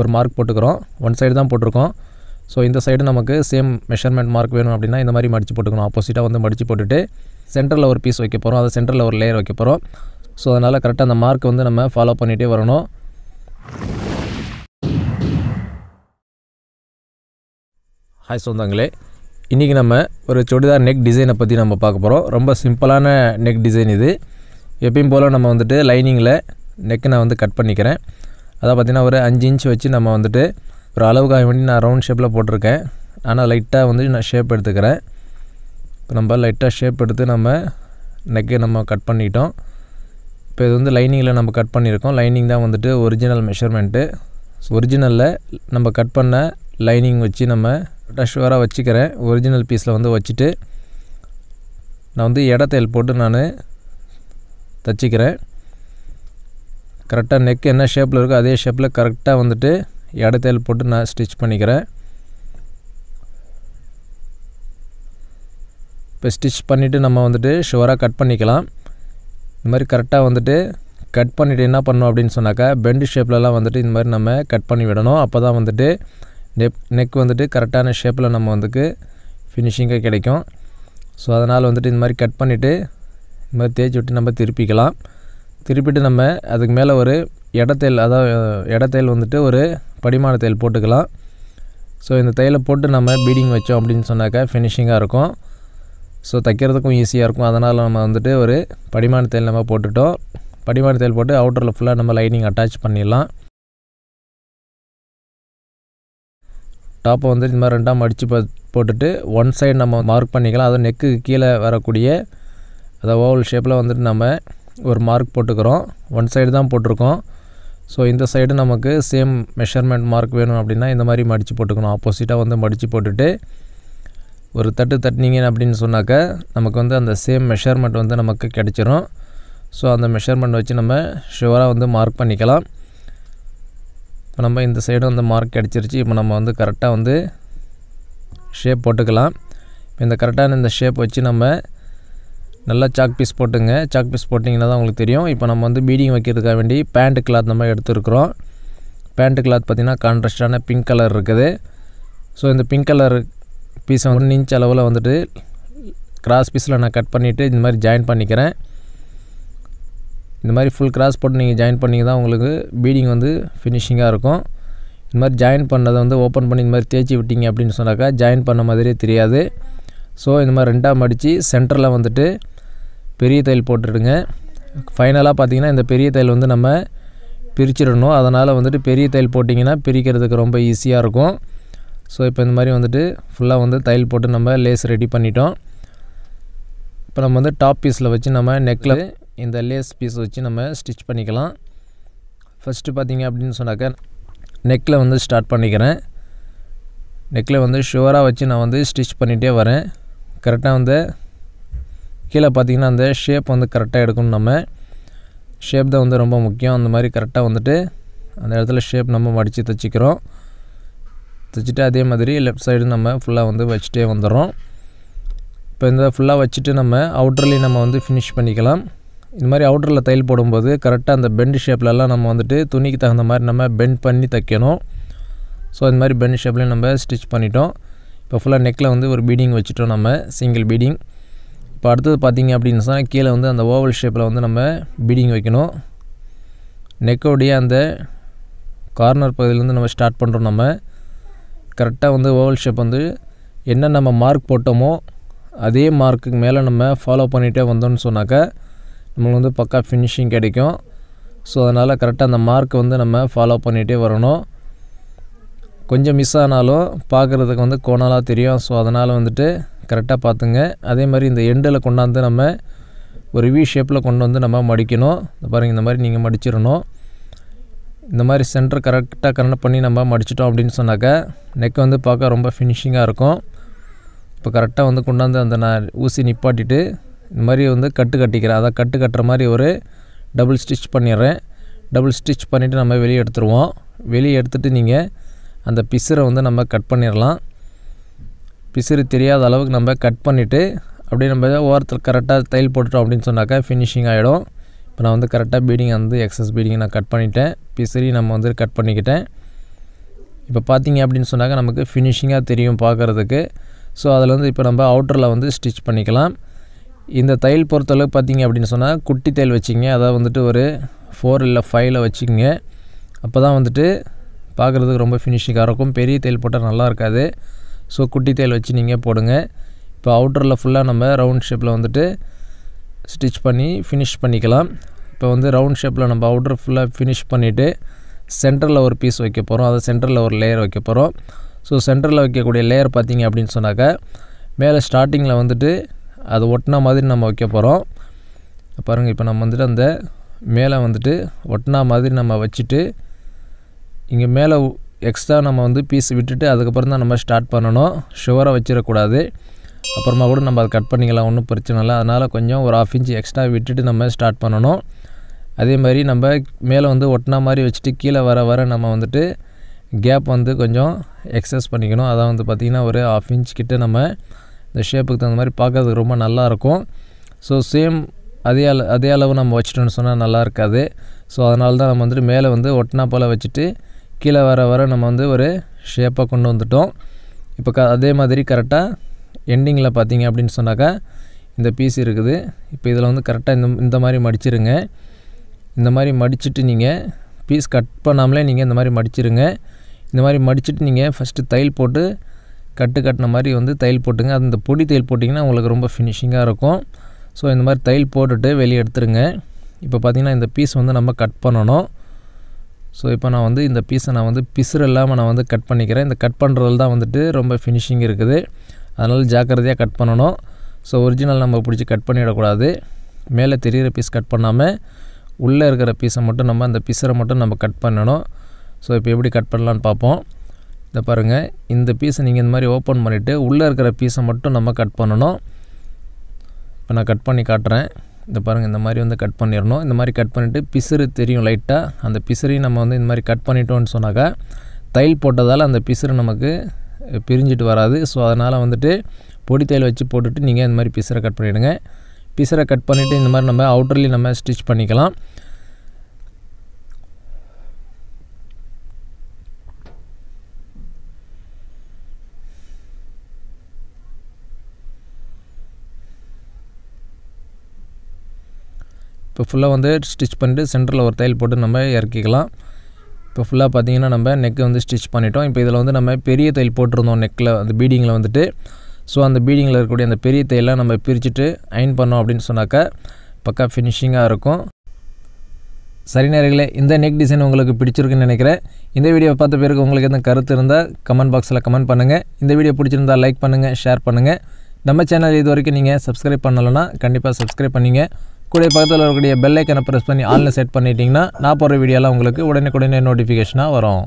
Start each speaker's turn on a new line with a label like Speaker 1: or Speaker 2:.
Speaker 1: ஒரு மார்க் போட்டுக்கிறோம் one side தான் போட்டிருக்கோம் ஸோ இந்த சைடு நமக்கு சேம் மெஷர்மெண்ட் மார்க் வேணும் அப்படின்னா இந்த மாதிரி மடித்து போட்டுக்கணும் ஆப்போசிட்டாக வந்து மடித்து போட்டுட்டு சென்டரில் ஒரு பீஸ் வைக்க போகிறோம் அதை சென்டரில் ஒரு லேயர் வைக்க போகிறோம் ஸோ அதனால் கரெக்டாக அந்த மார்க் வந்து நம்ம ஃபாலோ பண்ணிகிட்டே வரணும் ஹாய் சொந்தங்களே இன்றைக்கி நம்ம ஒரு சுடிதார் நெக் டிசைனை பற்றி நம்ம பார்க்க போகிறோம் ரொம்ப சிம்பிளான நெக் டிசைன் இது எப்பயும் போல் நம்ம வந்துட்டு லைனிங்கில் நெக்கை நான் வந்து கட் பண்ணிக்கிறேன் அதை பார்த்திங்கன்னா ஒரு அஞ்சு இன்ச் வச்சு நம்ம வந்துட்டு ஒரு அளவு காய வேண்டி நான் ரவுண்ட் ஷேப்பில் போட்டிருக்கேன் ஆனால் லைட்டாக வந்து நான் ஷேப் எடுத்துக்கிறேன் இப்போ நம்ம லைட்டாக ஷேப் எடுத்து நம்ம நெக்கை நம்ம கட் பண்ணிட்டோம் இப்போ இது வந்து லைனிங்கில் நம்ம கட் பண்ணியிருக்கோம் லைனிங் தான் வந்துட்டு ஒரிஜினல் மெஷர்மெண்ட்டு ஸோ ஒரிஜினலில் நம்ம கட் பண்ண லைனிங் வச்சு நம்ம டஷ்வராக வச்சுக்கிறேன் ஒரிஜினல் பீஸில் வந்து வச்சுட்டு நான் வந்து இடத்தையில் போட்டு நான் தச்சுக்கிறேன் கரெக்டாக நெக் என்ன ஷேப்பில் இருக்கோ அதே ஷேப்பில் கரெக்டாக வந்துட்டு இடத்தையில் போட்டு நான் ஸ்டிச் பண்ணிக்கிறேன் இப்போ ஸ்டிச் பண்ணிவிட்டு நம்ம வந்துட்டு ஷுவராக கட் பண்ணிக்கலாம் இந்த மாதிரி கரெக்டாக வந்துட்டு கட் பண்ணிவிட்டு என்ன பண்ணும் அப்படின்னு சொன்னாக்கா பெண்டு ஷேப்லலாம் வந்துட்டு இந்த மாதிரி நம்ம கட் பண்ணி விடணும் அப்போ தான் வந்துட்டு நெப் நெக் வந்துட்டு கரெக்டான ஷேப்பில் நம்ம வந்துக்கு ஃபினிஷிங்காக கிடைக்கும் ஸோ அதனால் வந்துட்டு இந்த மாதிரி கட் பண்ணிவிட்டு இந்த மாதிரி தேய்ச்சி விட்டு நம்ம திருப்பிக்கலாம் திருப்பிட்டு நம்ம அதுக்கு மேலே ஒரு இடத்தையல் அதாவது இடத்தையல் வந்துட்டு ஒரு படிமான தையல் போட்டுக்கலாம் ஸோ இந்த தையலை போட்டு நம்ம பீடிங் வச்சோம் அப்படின்னு சொன்னாக்கா ஃபினிஷிங்காக இருக்கும் ஸோ தைக்கிறதுக்கும் ஈஸியாக இருக்கும் அதனால் நம்ம வந்துட்டு ஒரு படிமான தையல் நம்ம போட்டுட்டோம் படிமான தையல் போட்டு அவுட்டரில் ஃபுல்லாக நம்ம லைனிங் அட்டாச் பண்ணிடலாம் டாப்பை வந்து இந்த மாதிரி ரெண்டாம் அடித்து போட்டுட்டு ஒன் சைடு நம்ம மார்க் பண்ணிக்கலாம் அதுவும் நெக்கு கீழே வரக்கூடிய அதை ஓவல் ஷேப்பில் வந்துட்டு நம்ம ஒரு மார்க் போட்டுக்கிறோம் ஒன் சைடு தான் போட்டிருக்கோம் ஸோ இந்த சைடு நமக்கு சேம் மெஷர்மெண்ட் மார்க் வேணும் அப்படின்னா இந்த மாதிரி மடித்து போட்டுக்கணும் ஆப்போசிட்டாக வந்து மடித்து போட்டுட்டு ஒரு தட்டு தட்டினீங்க அப்படின்னு சொன்னாக்க நமக்கு வந்து அந்த சேம் மெஷர்மெண்ட் வந்து நமக்கு கிடச்சிரும் ஸோ அந்த மெஷர்மெண்ட் வச்சு நம்ம ஷுவராக வந்து மார்க் பண்ணிக்கலாம் இப்போ நம்ம இந்த சைடும் அந்த மார்க் கிடச்சிருச்சு இப்போ நம்ம வந்து கரெக்டாக வந்து ஷேப் போட்டுக்கலாம் இப்போ இந்த கரெக்டான இந்த ஷேப் வச்சு நம்ம நல்லா சாக் பீஸ் போட்டுங்க சாக் பீஸ் போட்டிங்கன்னா தான் உங்களுக்கு தெரியும் இப்போ நம்ம வந்து பீடிங் வைக்கிறதுக்காக வேண்டி பேண்ட்டு கிளாத் நம்ம எடுத்துருக்குறோம் பேண்ட்டு கிளாத் பார்த்திங்கன்னா கான்ட்ராஸ்டான பிங்க் கலர் இருக்குது ஸோ இந்த பிங்க் கலர் பீஸை ஒன் இன்ச் அளவில் வந்துட்டு கிராஸ் பீஸில் நான் கட் பண்ணிவிட்டு இந்த மாதிரி ஜாயின் பண்ணிக்கிறேன் இந்த மாதிரி ஃபுல் கிராஸ் போட்டு நீங்கள் ஜாயின் பண்ணிங்க தான் உங்களுக்கு பீடிங் வந்து ஃபினிஷிங்காக இருக்கும் இந்த மாதிரி ஜாயின் பண்ணதை வந்து ஓப்பன் பண்ணி இந்த மாதிரி தேய்ச்சி விட்டிங்க அப்படின்னு சொன்னாக்கா ஜாயின் பண்ண மாதிரியே தெரியாது ஸோ இந்த மாதிரி ரெண்டாக மடித்து சென்டரில் வந்துட்டு பெரிய தையல் போட்டுடுங்க ஃபைனலாக பார்த்திங்கன்னா இந்த பெரிய தையல் வந்து நம்ம பிரிச்சிடணும் அதனால் வந்துட்டு பெரிய தையல் போட்டிங்கன்னா பிரிக்கிறதுக்கு ரொம்ப ஈஸியாக இருக்கும் ஸோ இப்போ இந்த மாதிரி வந்துட்டு ஃபுல்லாக வந்து தையல் போட்டு நம்ம லேஸ் ரெடி பண்ணிட்டோம் இப்போ நம்ம வந்து டாப் பீஸில் வச்சு நம்ம நெக்கில் இந்த லேஸ் பீஸ் வச்சு நம்ம ஸ்டிச் பண்ணிக்கலாம் ஃபஸ்ட்டு பார்த்திங்க அப்படின்னு சொன்னாக்கா நெக்கில் வந்து ஸ்டார்ட் பண்ணிக்கிறேன் நெக்கில் வந்து ஷுவராக வச்சு நான் வந்து ஸ்டிச் பண்ணிகிட்டே வரேன் கரெக்டாக வந்து கீழே பார்த்திங்கன்னா அந்த ஷேப் வந்து கரெக்டாக எடுக்கணும் நம்ம ஷேப் தான் வந்து ரொம்ப முக்கியம் அந்த மாதிரி கரெக்டாக வந்துட்டு அந்த இடத்துல ஷேப் நம்ம மடித்து தைச்சிக்கிறோம் தைச்சிட்டு அதே மாதிரி லெஃப்ட் சைடு நம்ம ஃபுல்லாக வந்து வச்சுட்டே வந்துடுறோம் இப்போ இந்த ஃபுல்லாக வச்சுட்டு நம்ம அவுட்டர்லேயும் நம்ம வந்து ஃபினிஷ் பண்ணிக்கலாம் இந்த மாதிரி அவுட்டரில் தையல் போடும்போது கரெக்டாக அந்த பெண்டு ஷேப்லலாம் நம்ம வந்துட்டு துணிக்கு தகுந்த மாதிரி நம்ம பெண்ட் பண்ணி தைக்கணும் ஸோ இந்த மாதிரி பெண்ட் ஷேப்லேயும் நம்ம ஸ்டிச் பண்ணிட்டோம் இப்போ ஃபுல்லாக நெக்கில் வந்து ஒரு பீடிங் வச்சுட்டோம் நம்ம சிங்கிள் பீடிங் இப்போ அடுத்தது பார்த்திங்க அப்படின்னு சொன்னால் கீழே வந்து அந்த ஓவல் ஷேப்பில் வந்து நம்ம பீடிங் வைக்கணும் நெக்கோடைய அந்த கார்னர் பகுதியிலேருந்து நம்ம ஸ்டார்ட் பண்ணுறோம் நம்ம கரெக்டாக வந்து ஓவல் ஷேப் வந்து என்ன நம்ம மார்க் போட்டோமோ அதே மார்க்குக்கு மேலே நம்ம ஃபாலோ பண்ணிகிட்டே வந்தோம்னு சொன்னாக்கா நம்மளுக்கு வந்து பக்கா ஃபினிஷிங் கிடைக்கும் ஸோ அதனால் கரெக்டாக அந்த மார்க்கை வந்து நம்ம ஃபாலோ பண்ணிகிட்டே வரணும் கொஞ்சம் மிஸ் ஆனாலும் பார்க்குறதுக்கு வந்து கோணலாக தெரியும் ஸோ அதனால் வந்துட்டு கரெக்டாக பார்த்துங்க அதே மாதிரி இந்த எண்டில் கொண்டாந்து நம்ம ஒரு வி ஷேப்பில் கொண்டு வந்து நம்ம மடிக்கணும் பாருங்கள் இந்த மாதிரி நீங்கள் மடிச்சிடணும் இந்த மாதிரி சென்டர் கரெக்டாக கனெக்ட் பண்ணி நம்ம மடிச்சிட்டோம் அப்படின்னு சொன்னாக்கா நெக் வந்து பார்க்க ரொம்ப ஃபினிஷிங்காக இருக்கும் இப்போ கரெக்டாக வந்து கொண்டாந்து அந்த நான் ஊசி நிப்பாட்டிட்டு இந்த மாதிரி வந்து கட்டு கட்டிக்கிறேன் அதை கட்டு கட்டுற மாதிரி ஒரு டபுள் ஸ்டிச் பண்ணிடுறேன் டபுள் ஸ்டிச் பண்ணிவிட்டு நம்ம வெளியே எடுத்துருவோம் வெளியே எடுத்துகிட்டு நீங்கள் அந்த பிசரை வந்து நம்ம கட் பண்ணிடலாம் பிசிறு தெரியாத அளவுக்கு நம்ம கட் பண்ணிவிட்டு அப்படியே நம்ம ஓரத்தில் கரெக்டாக தையல் போட்டுட்டோம் அப்படின்னு சொன்னாக்கா ஃபினிஷிங் ஆகிடும் இப்போ நான் வந்து கரெக்டாக பீடிங் வந்து எக்ஸஸ் பீடிங்கை நான் கட் பண்ணிவிட்டேன் பிசிறி நம்ம வந்து கட் பண்ணிக்கிட்டேன் இப்போ பார்த்தீங்க அப்படின்னு சொன்னாக்கா நமக்கு ஃபினிஷிங்காக தெரியும் பார்க்குறதுக்கு ஸோ அதில் வந்து இப்போ நம்ம அவுட்டரில் வந்து ஸ்டிச் பண்ணிக்கலாம் இந்த தையல் பொறுத்தளவு பார்த்தீங்க அப்படின்னு சொன்னால் குட்டி தையல் வச்சிங்க அதாவது வந்துட்டு ஒரு ஃபோர் இல்லை ஃபைவ்ல வச்சுக்கோங்க அப்போ தான் வந்துட்டு பார்க்குறதுக்கு ரொம்ப ஃபினிஷிங்காக இருக்கும் பெரிய தையல் போட்டால் நல்லா இருக்காது ஸோ குட்டி தேல் வச்சு நீங்கள் போடுங்க இப்போ அவுட்டரில் ஃபுல்லாக நம்ம ரவுண்ட் ஷேப்பில் வந்துட்டு ஸ்டிச் பண்ணி ஃபினிஷ் பண்ணிக்கலாம் இப்போ வந்து ரவுண்ட் ஷேப்பில் நம்ம அவுட்டர் ஃபுல்லாக ஃபினிஷ் பண்ணிவிட்டு சென்டரில் ஒரு பீஸ் வைக்க போகிறோம் அதை சென்டரில் ஒரு லேயர் வைக்க போகிறோம் ஸோ சென்டரில் வைக்கக்கூடிய லேயர் பார்த்திங்க அப்படின்னு சொன்னாக்கா மேலே ஸ்டார்டிங்கில் வந்துட்டு அது ஒட்டினா மாதிரி நம்ம வைக்க போகிறோம் பாருங்கள் இப்போ நம்ம வந்துட்டு அந்த மேலே வந்துட்டு ஒட்டினா மாதிரி நம்ம வச்சுட்டு இங்கே மேலே எக்ஸ்ட்ரா நம்ம வந்து பீஸ் விட்டுட்டு அதுக்கப்புறம் தான் நம்ம ஸ்டார்ட் பண்ணணும் ஷுவராக வச்சிடக்கூடாது அப்புறமா கூட நம்ம அதை கட் பண்ணிக்கலாம் ஒன்றும் பிரச்சனை இல்லை அதனால் கொஞ்சம் ஒரு ஆஃப் இன்ச் எக்ஸ்ட்ரா விட்டுட்டு நம்ம ஸ்டார்ட் பண்ணணும் அதே மாதிரி நம்ம மேலே வந்து ஒட்டினா மாதிரி வச்சுட்டு கீழே வர வர நம்ம வந்துட்டு கேப் வந்து கொஞ்சம் எக்ஸஸ் பண்ணிக்கணும் அதான் வந்து பார்த்திங்கன்னா ஒரு ஆஃப் இன்ச் கிட்டே நம்ம இந்த ஷேப்புக்கு தகுந்த மாதிரி பார்க்குறதுக்கு ரொம்ப நல்லாயிருக்கும் ஸோ சேம் அதே அளவு அதே அளவு நம்ம வச்சுட்டோன்னு சொன்னால் நல்லா இருக்காது ஸோ அதனால தான் நம்ம வந்துட்டு மேலே வந்து ஒட்டினா போல் வச்சுட்டு கீழே வர வர நம்ம வந்து ஒரு ஷேப்பாக கொண்டு வந்துட்டோம் இப்போ க அதே மாதிரி கரெக்டாக எண்டிங்கில் பார்த்தீங்க அப்படின்னு சொன்னாக்கா இந்த பீஸ் இருக்குது இப்போ இதில் வந்து கரெக்டாக இந்த இந்த மாதிரி மடிச்சிருங்க இந்த மாதிரி மடிச்சுட்டு நீங்கள் பீஸ் கட் பண்ணாமலே நீங்கள் இந்த மாதிரி மடிச்சிருங்க இந்த மாதிரி மடிச்சுட்டு நீங்கள் ஃபஸ்ட்டு தையல் போட்டு கட்டு கட்டின மாதிரி வந்து தையல் போட்டுங்க அது இந்த பொடி தையல் போட்டிங்கன்னா உங்களுக்கு ரொம்ப ஃபினிஷிங்காக இருக்கும் ஸோ இந்த மாதிரி தையல் போட்டுட்டு வெளியே எடுத்துருங்க இப்போ பார்த்திங்கன்னா இந்த பீஸ் வந்து நம்ம கட் பண்ணணும் ஸோ இப்போ நான் வந்து இந்த பீஸை நான் வந்து பிசுறு இல்லாமல் நான் வந்து கட் பண்ணிக்கிறேன் இந்த கட் பண்ணுறதுல தான் வந்துட்டு ரொம்ப ஃபினிஷிங் இருக்குது அதனால் ஜாக்கிரதையாக கட் பண்ணணும் ஸோ ஒரிஜினல் நம்ம பிடிச்சி கட் பண்ணிடக்கூடாது மேலே தெரிகிற பீஸ் கட் பண்ணாமல் உள்ளே இருக்கிற பீஸை மட்டும் நம்ம அந்த பிசரை மட்டும் நம்ம கட் பண்ணணும் ஸோ இப்போ எப்படி கட் பண்ணலான்னு பார்ப்போம் இதை பாருங்கள் இந்த பீஸை நீங்கள் இந்த மாதிரி ஓப்பன் பண்ணிவிட்டு உள்ளே இருக்கிற பீஸை மட்டும் நம்ம கட் பண்ணணும் இப்போ நான் கட் பண்ணி காட்டுறேன் இந்த பாருங்கள் இந்த மாதிரி வந்து கட் பண்ணிடணும் இந்த மாதிரி கட் பண்ணிவிட்டு பிசுறு தெரியும் லைட்டாக அந்த பிசுறையும் நம்ம வந்து இந்த மாதிரி கட் பண்ணிட்டோன்னு சொன்னாக்கா தையல் போட்டதால் அந்த பிசுறு நமக்கு பிரிஞ்சிட்டு வராது ஸோ அதனால் வந்துட்டு பொடி தையல் வச்சு போட்டுட்டு நீங்கள் இந்த மாதிரி பிசுரை கட் பண்ணிவிடுங்க பிசுரை கட் பண்ணிவிட்டு இந்த மாதிரி நம்ம அவுட்டர்லேயும் நம்ம ஸ்டிச் பண்ணிக்கலாம் இப்போ ஃபுல்லாக வந்து ஸ்டிச் பண்ணிட்டு சென்டரில் ஒரு தையல் போட்டு நம்ம இறக்கிக்கலாம் இப்போ ஃபுல்லாக பார்த்தீங்கன்னா நம்ம நெக்கை வந்து ஸ்டிச் பண்ணிட்டோம் இப்போ இதில் வந்து நம்ம பெரிய தையல் போட்டிருந்தோம் நெக்கில் அந்த பீடிங்கில் வந்துட்டு ஸோ அந்த பீடிங்கில் இருக்கக்கூடிய அந்த பெரிய தையெல்லாம் நம்ம பிரிச்சுட்டு அயன் பண்ணோம் அப்படின்னு சொன்னாக்கா பக்கா ஃபினிஷிங்காக இருக்கும் சரி நேரங்களே இந்த நெக் டிசைன் உங்களுக்கு பிடிச்சிருக்குன்னு நினைக்கிறேன் இந்த வீடியோ பார்த்த பேருக்கு உங்களுக்கு எதுவும் கருத்து இருந்தால் கமெண்ட் பாக்ஸில் கமெண்ட் பண்ணுங்கள் இந்த வீடியோ பிடிச்சிருந்தால் லைக் பண்ணுங்கள் ஷேர் பண்ணுங்கள் நம்ம சேனல் இது வரைக்கும் நீங்கள் சப்ஸ்கிரைப் பண்ணலைன்னா கண்டிப்பாக சப்ஸ்கிரைப் பண்ணிங்க கூட பக்கத்தில் இருக்கக்கூடிய பெல்லைக்கனை ப்ரெஸ் பண்ணி ஆனில் செட் பண்ணிட்டீங்கன்னா நான் போகிற வீடியோலாம் உங்களுக்கு உடனே உடனே நோட்டிஃபிகேஷனாக வரும்